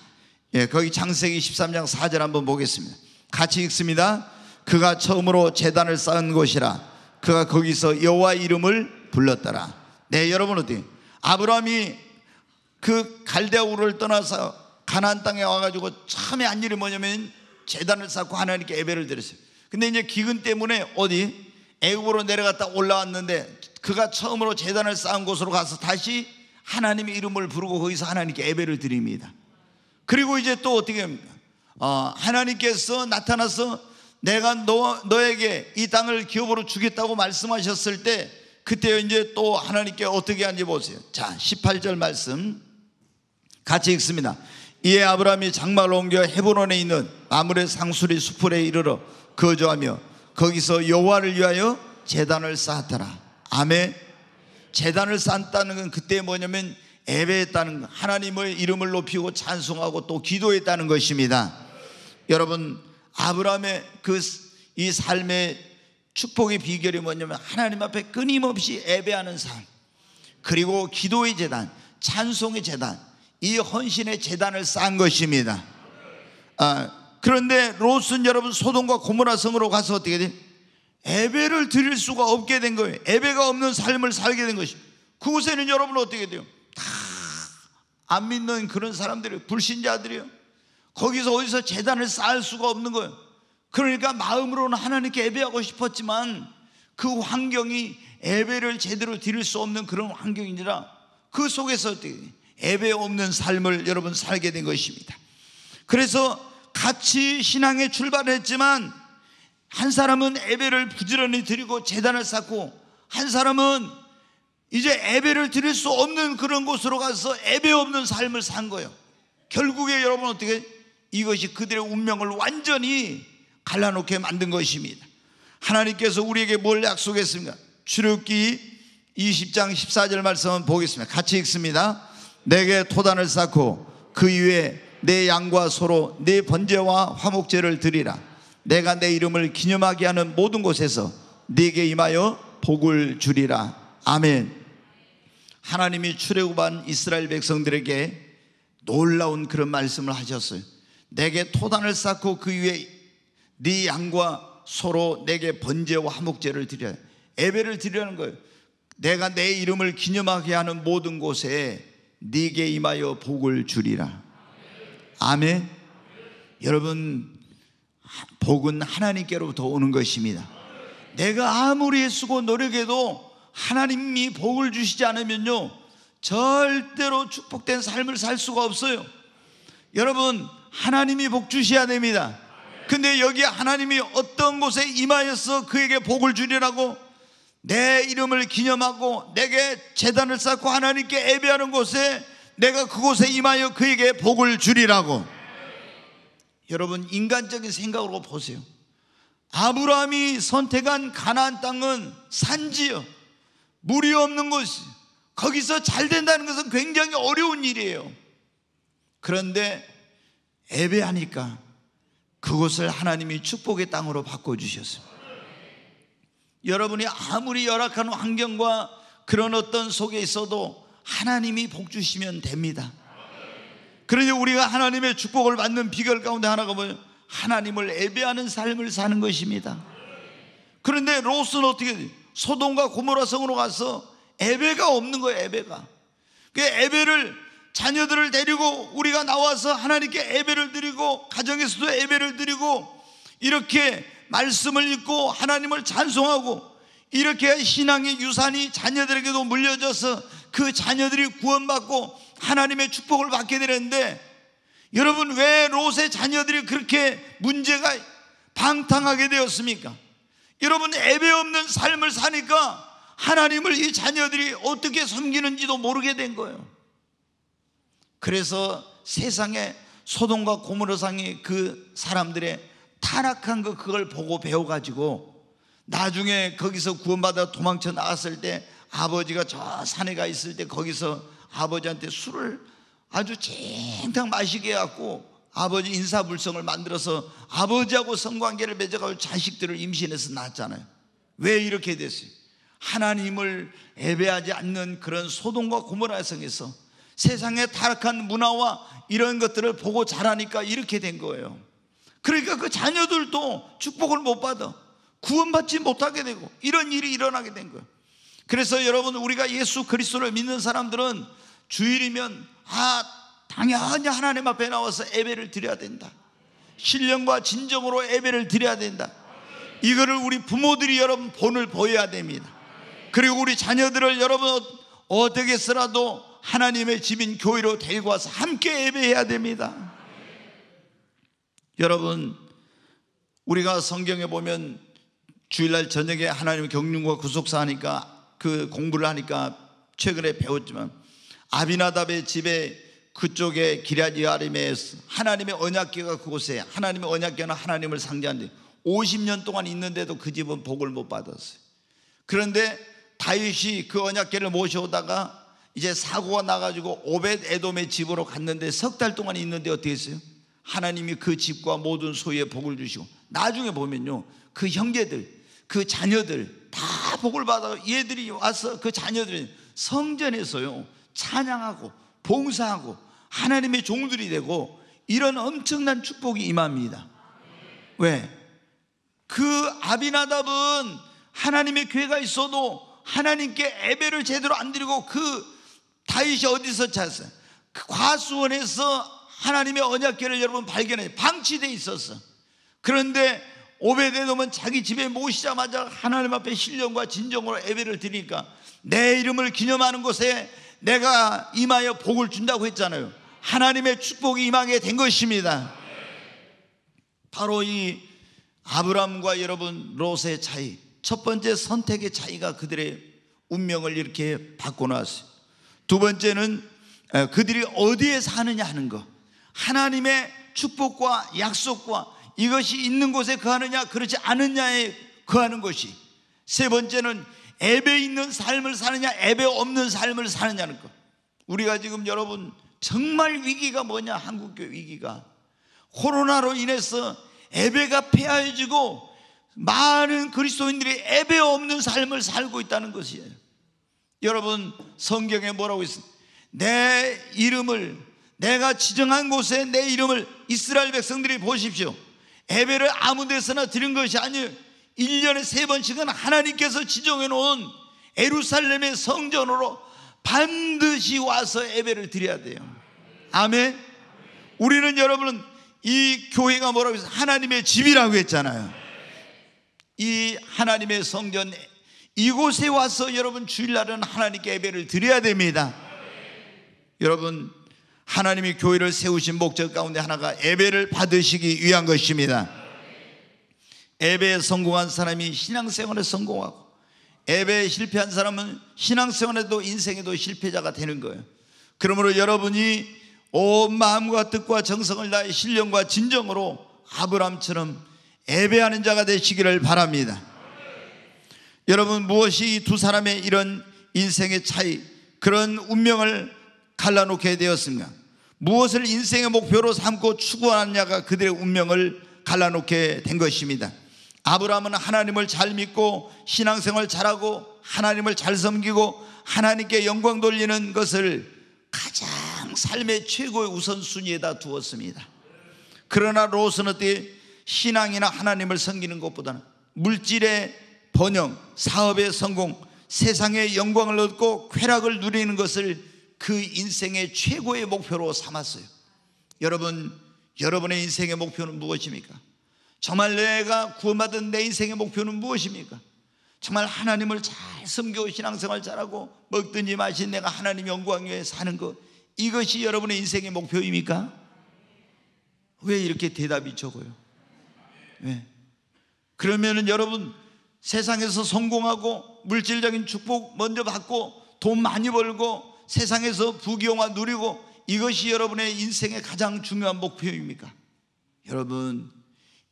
예, 거기 창세기 13장 4절 한번 보겠습니다. 같이 읽습니다. 그가 처음으로 재단을 쌓은 곳이라 그가 거기서 여호와 이름을 불렀더라. 네, 여러분 어디? 아브라함이 그갈대 우를 떠나서 가나안 땅에 와 가지고 참에 한 일이 뭐냐면 재단을 쌓고 하나님께 예배를 드렸어요. 근데 이제 기근 때문에 어디 애굽으로 내려갔다 올라왔는데 그가 처음으로 재단을 쌓은 곳으로 가서 다시 하나님의 이름을 부르고 거기서 하나님께 예배를 드립니다. 그리고 이제 또 어떻게 합니까? 어, 하나님께서 나타나서 내가 너, 너에게 이 땅을 기업으로 주겠다고 말씀하셨을 때 그때 이제 또 하나님께 어떻게 하는지 보세요. 자, 18절 말씀 같이 읽습니다. 이에 아브라함이 장막을 옮겨 헤브론에 있는 아무레 상수리 수풀에 이르러 거주하며 거기서 여호와를 위하여 재단을 쌓았더라. 아멘. 재단을 쌓다는 았건 그때 뭐냐면 애배했다는 하나님의 이름을 높이고 찬송하고 또 기도했다는 것입니다. 여러분 아브라함의 그 이 삶의 축복의 비결이 뭐냐면 하나님 앞에 끊임없이 예배하는 삶 그리고 기도의 재단 찬송의 재단 이 헌신의 재단을 쌓은 것입니다. 아, 그런데 롯은 여러분 소돔과 고모라 성으로 가서 어떻게 돼? 예배를 드릴 수가 없게 된 거예요. 예배가 없는 삶을 살게 된 것이. 그곳에는 여러분 어떻게 돼요? 다 안 믿는 그런 사람들이 불신자들이요. 거기서 어디서 재단을 쌓을 수가 없는 거예요. 그러니까 마음으로는 하나님께 예배하고 싶었지만 그 환경이 예배를 제대로 드릴 수 없는 그런 환경이니라 그 속에서 예배 없는 삶을 여러분 살게 된 것입니다. 그래서 같이 신앙에 출발했지만 한 사람은 에베를 부지런히 드리고 재단을 쌓고 한 사람은 이제 에베를 드릴 수 없는 그런 곳으로 가서 에베 없는 삶을 산 거예요. 결국에 여러분 어떻게 이것이 그들의 운명을 완전히 갈라놓게 만든 것입니다. 하나님께서 우리에게 뭘 약속했습니까? 출애굽기 20장 14절 말씀 을 보겠습니다. 같이 읽습니다. 내게 토단을 쌓고 그 위에 내 양과 소로 내 번제와 화목제를 드리라. 내가 내 이름을 기념하게 하는 모든 곳에서 네게 임하여 복을 주리라. 아멘. 하나님이 출애굽한 이스라엘 백성들에게 놀라운 그런 말씀을 하셨어요. 내게 토단을 쌓고 그 위에 네 양과 소로 내게 번제와 화목제를 드려 예배를 드리라는 거예요. 내가 내 이름을 기념하게 하는 모든 곳에 네게 임하여 복을 주리라. 아멘. 여러분 복은 하나님께로부터 오는 것입니다. 내가 아무리 애쓰고 노력해도 하나님이 복을 주시지 않으면요. 절대로 축복된 삶을 살 수가 없어요. 여러분, 하나님이 복 주셔야 됩니다. 근데 여기 하나님이 어떤 곳에 임하여서 그에게 복을 주리라고 내 이름을 기념하고 내게 재단을 쌓고 하나님께 예배하는 곳에 내가 그곳에 임하여 그에게 복을 주리라고 여러분 인간적인 생각으로 보세요. 아브라함이 선택한 가나안 땅은 산지요. 물이 없는 곳이 거기서 잘 된다는 것은 굉장히 어려운 일이에요. 그런데 예배하니까 그곳을 하나님이 축복의 땅으로 바꿔 주셨습니 여러분이 아무리 열악한 환경과 그런 어떤 속에 있어도 하나님이 복 주시면 됩니다. 그러니 우리가 하나님의 축복을 받는 비결 가운데 하나가 뭐예요? 하나님을 예배하는 삶을 사는 것입니다. 그런데 로스는 어떻게 소돔과 고모라성으로 가서 예배가 없는 거예요, 예배가. 그 예배를 자녀들을 데리고 우리가 나와서 하나님께 예배를 드리고 가정에서도 예배를 드리고 이렇게 말씀을 읽고 하나님을 찬송하고 이렇게 신앙의 유산이 자녀들에게도 물려져서 그 자녀들이 구원받고 하나님의 축복을 받게 되는데 여러분 왜 롯의 자녀들이 그렇게 문제가 방탕하게 되었습니까? 여러분 애배 없는 삶을 사니까 하나님을 이 자녀들이 어떻게 섬기는지도 모르게 된 거예요. 그래서 세상에 소동과고무로상이그 사람들의 타락한 거 그걸 보고 배워가지고 나중에 거기서 구원받아 도망쳐 나왔을 때 아버지가 저 산에 가 있을 때 거기서 아버지한테 술을 아주 쨍탕 마시게 해갖고 아버지 인사불성을 만들어서 아버지하고 성관계를 맺어가고 자식들을 임신해서 낳았잖아요. 왜 이렇게 됐어요? 하나님을 예배하지 않는 그런 소동과 고모라 성에서 세상의 타락한 문화와 이런 것들을 보고 자라니까 이렇게 된 거예요. 그러니까 그 자녀들도 축복을 못 받아. 구원받지 못하게 되고 이런 일이 일어나게 된 거예요. 그래서 여러분 우리가 예수 그리스도를 믿는 사람들은 주일이면 아 당연히 하나님 앞에 나와서 예배를 드려야 된다. 신령과 진정으로 예배를 드려야 된다. 이거를 우리 부모들이 여러분 본을 보여야 됩니다. 그리고 우리 자녀들을 여러분 어떻게 쓰라도 하나님의 집인 교회로 데리고 와서 함께 예배해야 됩니다. 여러분 우리가 성경에 보면 주일날 저녁에 하나님의 경륜과 구속사 하니까 그 공부를 하니까 최근에 배웠지만 아비나답의 집에 그쪽에 기라디 아림에 하나님의 언약궤가 그곳에 하나님의 언약궤는 하나님을 상대한는데 50년 동안 있는데도 그 집은 복을 못 받았어요. 그런데 다윗이 그 언약궤를 모셔오다가 이제 사고가 나가지고 오벳 에돔의 집으로 갔는데 석 달 동안 있는데 어떻게 했어요? 하나님이 그 집과 모든 소유에 복을 주시고 나중에 보면요 그 형제들 그 자녀들 다 복을 받아 얘들이 와서 그 자녀들이 성전에서요 찬양하고 봉사하고 하나님의 종들이 되고 이런 엄청난 축복이 임합니다. 왜? 그 아비나답은 하나님의 괴가 있어도 하나님께 애배를 제대로 안 드리고 그 다윗이 어디서 찾았어요? 그 과수원에서 하나님의 언약계를 여러분 발견해 방치돼 있었어. 그런데 오베데돔은 자기 집에 모시자마자 하나님 앞에 신령과 진정으로 애배를 드리니까 내 이름을 기념하는 곳에 내가 임하여 복을 준다고 했잖아요. 하나님의 축복이 임하게 된 것입니다. 바로 이 아브람과 여러분 롯의 차이, 첫 번째 선택의 차이가 그들의 운명을 이렇게 바꿔놨어요. 두 번째는 그들이 어디에 사느냐 하는 것. 하나님의 축복과 약속과 이것이 있는 곳에 거하느냐, 그렇지 않느냐에 거하는 것이. 세 번째는 앱에 있는 삶을 사느냐, 앱에 없는 삶을 사느냐는 것. 우리가 지금 여러분 정말 위기가 뭐냐? 한국교회 위기가. 코로나로 인해서 앱에가 폐하여지고 많은 그리스도인들이 앱에 없는 삶을 살고 있다는 것이에요. 여러분 성경에 뭐라고 있습니내 이름을 내가 지정한 곳에 내 이름을 이스라엘 백성들이 보십시오. 예배를 아무 데서나 드린 것이 아니에요. 1년에 세 번씩은 하나님께서 지정해 놓은 에루살렘의 성전으로 반드시 와서 예배를 드려야 돼요. 아멘. 우리는 여러분은 이 교회가 뭐라고 해서 하나님의 집이라고 했잖아요. 이 하나님의 성전 이곳에 와서 여러분 주일날은 하나님께 예배를 드려야 됩니다. 여러분 하나님이 교회를 세우신 목적 가운데 하나가 예배를 받으시기 위한 것입니다. 에베에 성공한 사람이 신앙생활에 성공하고 에베에 실패한 사람은 신앙생활에도 인생에도 실패자가 되는 거예요. 그러므로 여러분이 온 마음과 뜻과 정성을 다해 신령과 진정으로 아브람처럼 예배하는 자가 되시기를 바랍니다. 여러분 무엇이 두 사람의 이런 인생의 차이 그런 운명을 갈라놓게 되었습니까? 무엇을 인생의 목표로 삼고 추구하느냐가 그들의 운명을 갈라놓게 된 것입니다. 아브라함은 하나님을 잘 믿고 신앙생활 잘하고 하나님을 잘 섬기고 하나님께 영광 돌리는 것을 가장 삶의 최고의 우선순위에다 두었습니다. 그러나 로스는 어때 신앙이나 하나님을 섬기는 것보다는 물질의 번영, 사업의 성공, 세상의 영광을 얻고 쾌락을 누리는 것을 그 인생의 최고의 목표로 삼았어요. 여러분, 여러분의 인생의 목표는 무엇입니까? 정말 내가 구원받은 내 인생의 목표는 무엇입니까? 정말 하나님을 잘 섬겨 신앙생활 잘하고 먹든지 마신 내가 하나님 영광 위에 사는 것 이것이 여러분의 인생의 목표입니까? 왜 이렇게 대답이 적어요? 왜? 그러면 여러분 세상에서 성공하고 물질적인 축복 먼저 받고 돈 많이 벌고 세상에서 부귀영화 누리고 이것이 여러분의 인생의 가장 중요한 목표입니까? 여러분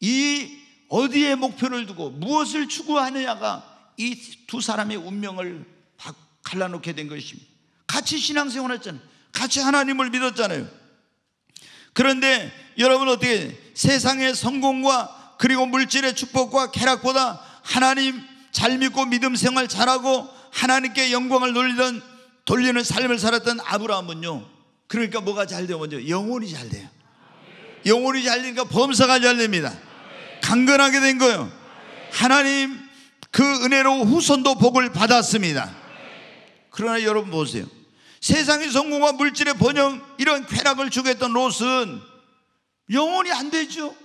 이 어디에 목표를 두고 무엇을 추구하느냐가 이 두 사람의 운명을 갈라놓게 된 것입니다. 같이 신앙생활 했잖아요. 같이 하나님을 믿었잖아요. 그런데 여러분 어떻게 세상의 성공과 그리고 물질의 축복과 쾌락보다 하나님 잘 믿고 믿음 생활 잘하고 하나님께 영광을 돌리던 돌리는 삶을 살았던 아브라함은요. 그러니까 뭐가 잘 돼요? 먼저 영혼이 잘 돼요. 영혼이 잘 되니까 범사가 잘 됩니다. 강건하게 된 거예요. 하나님 그 은혜로 후손도 복을 받았습니다. 그러나 여러분 보세요. 세상의 성공과 물질의 번영 이런 쾌락을 주겠던 롯은 영원히 안 되죠.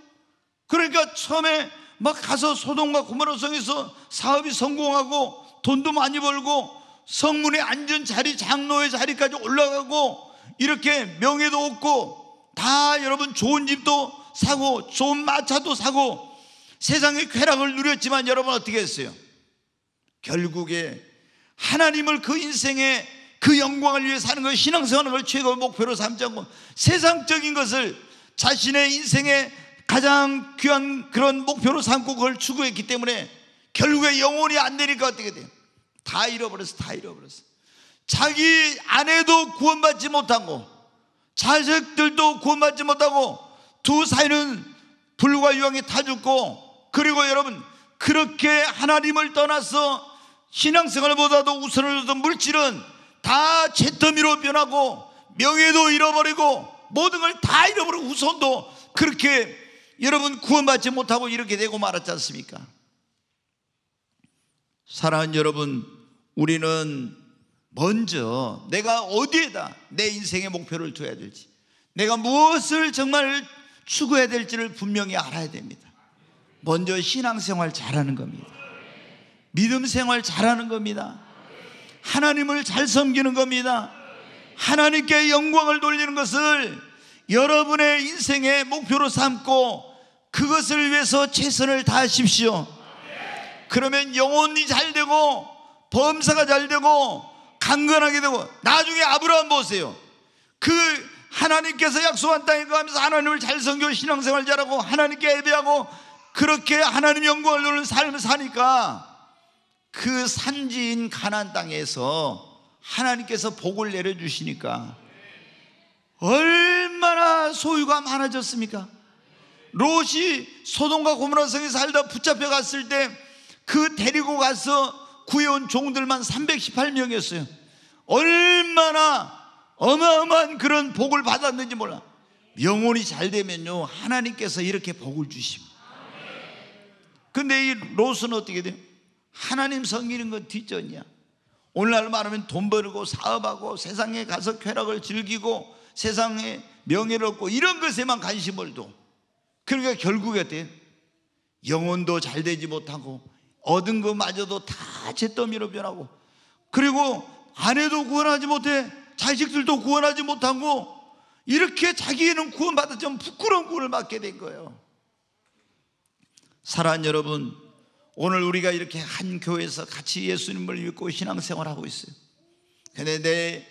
그러니까 처음에 막 가서 소돔과 고모로성에서 사업이 성공하고 돈도 많이 벌고 성문에 앉은 자리 장로의 자리까지 올라가고 이렇게 명예도 얻고 다 여러분 좋은 집도 사고 좋은 마차도 사고 세상의 쾌락을 누렸지만 여러분 어떻게 했어요? 결국에 하나님을 그 인생의 그 영광을 위해 사는 것, 신앙생활하 최고 목표로 삼지 않고 세상적인 것을 자신의 인생의 가장 귀한 그런 목표로 삼고 그걸 추구했기 때문에 결국에 영혼이 안 되니까 어떻게 돼요? 다 잃어버렸어, 다 잃어버렸어. 자기 아내도 구원받지 못하고 자식들도 구원받지 못하고 두 사이는 불과 유황이 타 죽고 그리고 여러분 그렇게 하나님을 떠나서 신앙생활보다도 우선을 두던 물질은 다채더미로 변하고 명예도 잃어버리고 모든 걸 다 잃어버리고 우선도 그렇게 여러분 구원받지 못하고 이렇게 되고 말았지 않습니까? 사랑하는 여러분 우리는 먼저 내가 어디에다 내 인생의 목표를 둬야 될지 내가 무엇을 정말 추구해야 될지를 분명히 알아야 됩니다 먼저 신앙생활 잘하는 겁니다. 믿음 생활 잘하는 겁니다. 하나님을 잘 섬기는 겁니다. 하나님께 영광을 돌리는 것을 여러분의 인생의 목표로 삼고 그것을 위해서 최선을 다하십시오. 그러면 영혼이 잘 되고 범사가 잘 되고 강건하게 되고 나중에 아브라함 보세요. 그 하나님께서 약속한 땅에 가면서 하나님을 잘 섬겨 신앙생활 잘하고 하나님께 예배하고 그렇게 하나님 영광을 누리는 삶을 사니까 그 산지인 가난 땅에서 하나님께서 복을 내려 주시니까 얼마나 소유가 많아졌습니까? 롯이 소돔과 고모라 성에 살다 붙잡혀 갔을 때 그 데리고 가서 구해온 종들만 318명이었어요. 얼마나 어마어마한 그런 복을 받았는지 몰라. 영혼이 잘 되면요 하나님께서 이렇게 복을 주십니다. 근데 그 이 롯은 어떻게 돼요? 하나님 성기는 건 뒷전이야. 오늘날 말하면 돈 벌고 사업하고 세상에 가서 쾌락을 즐기고 세상에 명예를 얻고 이런 것에만 관심을 둬. 그러니까 결국에 돼. 영혼도 잘 되지 못하고 얻은 것마저도 다 잿더미로 변하고 그리고 아내도 구원하지 못해 자식들도 구원하지 못하고 이렇게 자기는 구원받았지만 부끄러운 구원을 받게 된 거예요. 사랑 여러분, 오늘 우리가 이렇게 한 교회에서 같이 예수님을 믿고 신앙생활하고 있어요. 근데 내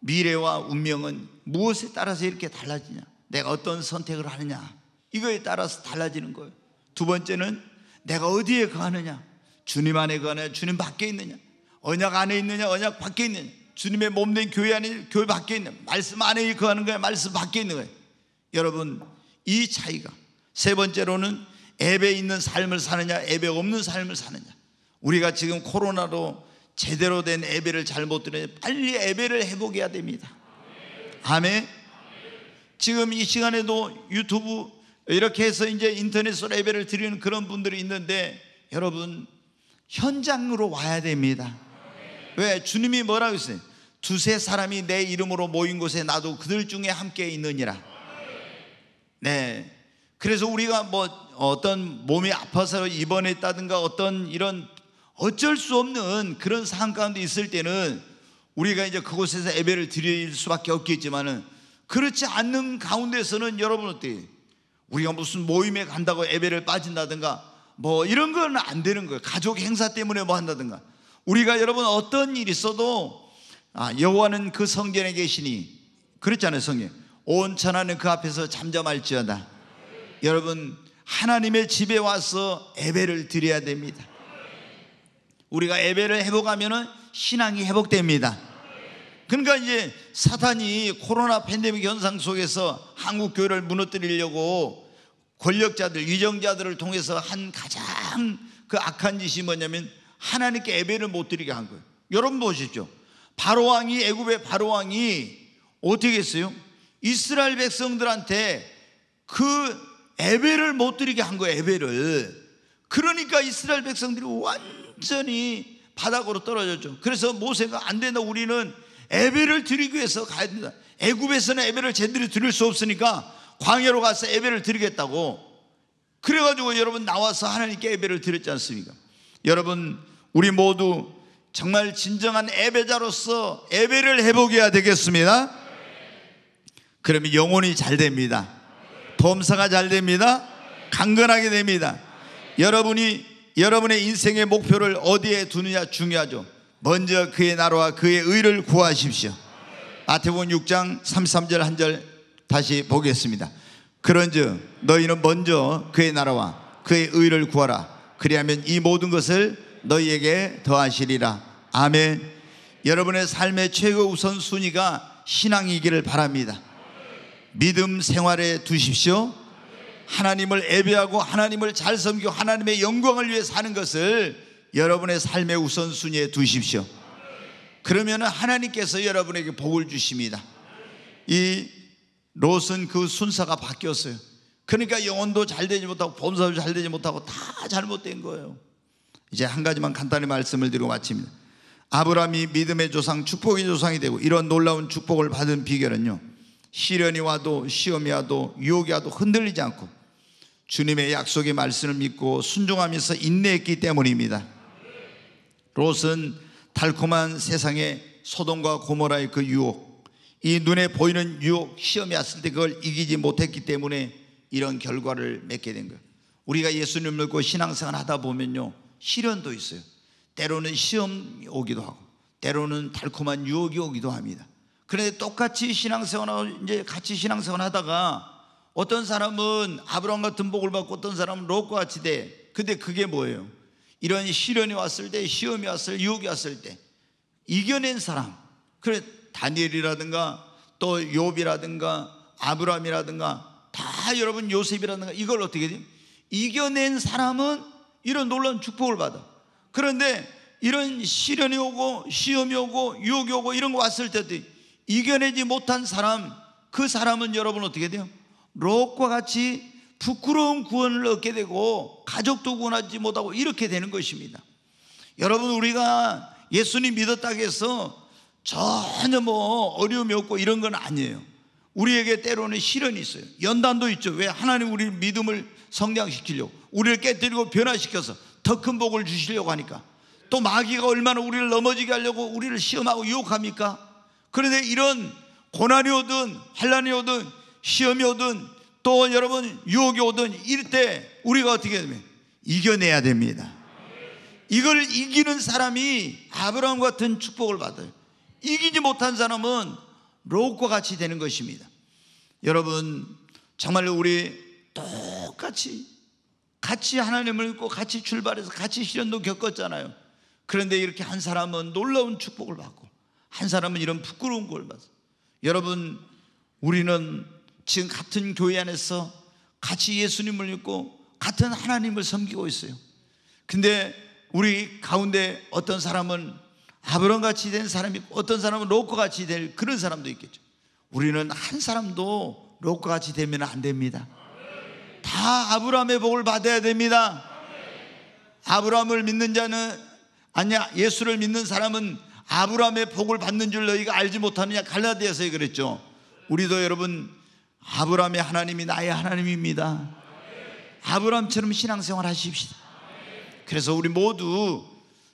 미래와 운명은 무엇에 따라서 이렇게 달라지냐? 내가 어떤 선택을 하느냐? 이거에 따라서 달라지는 거예요. 두 번째는 내가 어디에 거하느냐? 주님 안에 거하느냐? 주님 밖에 있느냐? 언약 안에 있느냐? 언약 밖에 있느냐? 주님의 몸된 교회 안에 교회 밖에 있는 말씀 안에 거하는 거야? 말씀 밖에 있는 거야? 여러분 이 차이가 세 번째로는 앱에 있는 삶을 사느냐, 앱에 없는 삶을 사느냐. 우리가 지금 코로나로 제대로 된 예배를 잘못 드려 빨리 예배를 회복해야 됩니다. 아멘. 지금 이 시간에도 유튜브 이렇게 해서 이제 인터넷으로 예배를 드리는 그런 분들이 있는데 여러분 현장으로 와야 됩니다. 왜 주님이 뭐라고 했어요? 두세 사람이 내 이름으로 모인 곳에 나도 그들 중에 함께 있느니라. 네. 그래서 우리가 뭐 어떤 몸이 아파서 입원했다든가 어떤 이런 어쩔 수 없는 그런 상황 가운데 있을 때는 우리가 이제 그곳에서 예배를 드릴 수밖에 없겠지만은 그렇지 않는 가운데서는 여러분 어때? 우리가 무슨 모임에 간다고 예배를 빠진다든가 뭐 이런 건 안 되는 거예요. 가족 행사 때문에 뭐 한다든가. 우리가 여러분 어떤 일이 있어도 아, 여호와는 그 성전에 계시니 그렇잖아요, 성경. 온 천하는 그 앞에서 잠잠할지어다. 여러분 하나님의 집에 와서 예배를 드려야 됩니다. 우리가 예배를 회복하면은 신앙이 회복됩니다. 그러니까 이제 사탄이 코로나 팬데믹 현상 속에서 한국 교회를 무너뜨리려고 권력자들, 위정자들을 통해서 한 가장 그 악한 짓이 뭐냐면 하나님께 예배를 못 드리게 한 거예요. 여러분 보시오 바로 왕이 애굽의 바로 왕이 어떻게 했어요? 이스라엘 백성들한테 그 에베를 못 드리게 한 거예요, 에베를. 그러니까 이스라엘 백성들이 완전히 바닥으로 떨어졌죠. 그래서 모세가 안 된다. 우리는 에베를 드리기 위해서 가야 된다. 애굽에서는 에베를 제대로 드릴 수 없으니까 광야로 가서 에베를 드리겠다고. 그래가지고 여러분 나와서 하나님께 에베를 드렸지 않습니까? 여러분 우리 모두 정말 진정한 에베자로서 에베를 해보게 해야 되겠습니다. 그러면 영혼이 잘 됩니다. 범사가 잘 됩니다. 강건하게 됩니다. 여러분이 여러분의 인생의 목표를 어디에 두느냐 중요하죠. 먼저 그의 나라와 그의 의를 구하십시오. 마태복 6장 33절 한 절 다시 보겠습니다. 그런즉 너희는 먼저 그의 나라와 그의 의를 구하라. 그리하면 이 모든 것을 너희에게 더하시리라. 아멘. 여러분의 삶의 최고 우선 순위가 신앙이기를 바랍니다. 믿음 생활에 두십시오. 하나님을 예배하고 하나님을 잘 섬기고 하나님의 영광을 위해 사는 것을 여러분의 삶의 우선순위에 두십시오. 그러면 하나님께서 여러분에게 복을 주십니다. 이 롯은 그 순서가 바뀌었어요. 그러니까 영혼도 잘 되지 못하고 범사도 잘 되지 못하고 다 잘못된 거예요. 이제 한 가지만 간단히 말씀을 드리고 마칩니다. 아브라함이 믿음의 조상, 축복의 조상이 되고 이런 놀라운 축복을 받은 비결은요. 시련이 와도 시험이 와도 유혹이 와도 흔들리지 않고 주님의 약속의 말씀을 믿고 순종하면서 인내했기 때문입니다. 롯은 달콤한 세상의 소돔과 고모라의 그 유혹, 이 눈에 보이는 유혹, 시험이 왔을 때 그걸 이기지 못했기 때문에 이런 결과를 맺게 된 거예요. 우리가 예수님 믿고 신앙생활 하다 보면요, 시련도 있어요. 때로는 시험이 오기도 하고, 때로는 달콤한 유혹이 오기도 합니다. 그런데 똑같이 신앙생활 이제 같이 신앙생활하다가 어떤 사람은 아브라함 같은 복을 받고 어떤 사람은 롯과 같이 돼. 근데 그게 뭐예요? 이런 시련이 왔을 때, 시험이 왔을 때, 유혹이 왔을 때 이겨낸 사람. 그래 다니엘이라든가 또요비라든가 아브라함이라든가 다 여러분 요셉이라든가 이걸 어떻게 돼요? 이겨낸 사람은 이런 놀라운 축복을 받아. 그런데 이런 시련이 오고 시험이 오고 유혹이 오고 이런 거 왔을 때도 이겨내지 못한 사람, 그 사람은 여러분 어떻게 돼요? 롯과 같이 부끄러운 구원을 얻게 되고 가족도 구원하지 못하고 이렇게 되는 것입니다. 여러분 우리가 예수님 믿었다고 해서 전혀 뭐 어려움이 없고 이런 건 아니에요. 우리에게 때로는 시련이 있어요. 연단도 있죠. 왜 하나님 우리 믿음을 성장시키려고 우리를 깨뜨리고 변화시켜서 더 큰 복을 주시려고 하니까 또 마귀가 얼마나 우리를 넘어지게 하려고 우리를 시험하고 유혹합니까? 그런데 이런 고난이 오든 환란이 오든 시험이 오든 또 여러분 유혹이 오든 이때 럴 우리가 어떻게 되면 이겨내야 됩니다. 이걸 이기는 사람이 아브라함 같은 축복을 받아요. 이기지 못한 사람은 로우과 같이 되는 것입니다. 여러분 정말 우리 똑같이 같이 하나님을 믿고 같이 출발해서 같이 시련도 겪었잖아요. 그런데 이렇게 한 사람은 놀라운 축복을 받고 한 사람은 이런 부끄러운 걸 봤어. 여러분, 우리는 지금 같은 교회 안에서 같이 예수님을 믿고 같은 하나님을 섬기고 있어요. 근데 우리 가운데 어떤 사람은 아브라함 같이 된 사람이 있고 어떤 사람은 로코 같이 될 그런 사람도 있겠죠. 우리는 한 사람도 로코 같이 되면 안 됩니다. 다 아브라함의 복을 받아야 됩니다. 아브라함을 믿는 자는 아니야 예수를 믿는 사람은 아브라함의 복을 받는 줄 너희가 알지 못하느냐 갈라디아서에 그랬죠. 우리도 여러분 아브라함의 하나님이 나의 하나님입니다. 아브라함처럼 신앙생활 하십시다. 그래서 우리 모두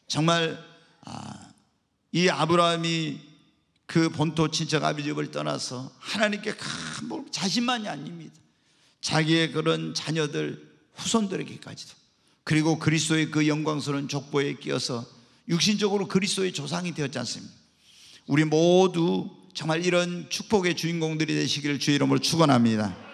정말 아, 이 아브라함이 그 본토 친척 아비집을 떠나서 하나님께 큰 복, 자신만이 아닙니다. 자기의 그런 자녀들, 후손들에게까지도 그리고 그리스도의 그 영광스러운 족보에 끼어서 육신적으로 그리스도의 조상이 되었지 않습니까? 우리 모두 정말 이런 축복의 주인공들이 되시기를 주의 이름으로 축원합니다.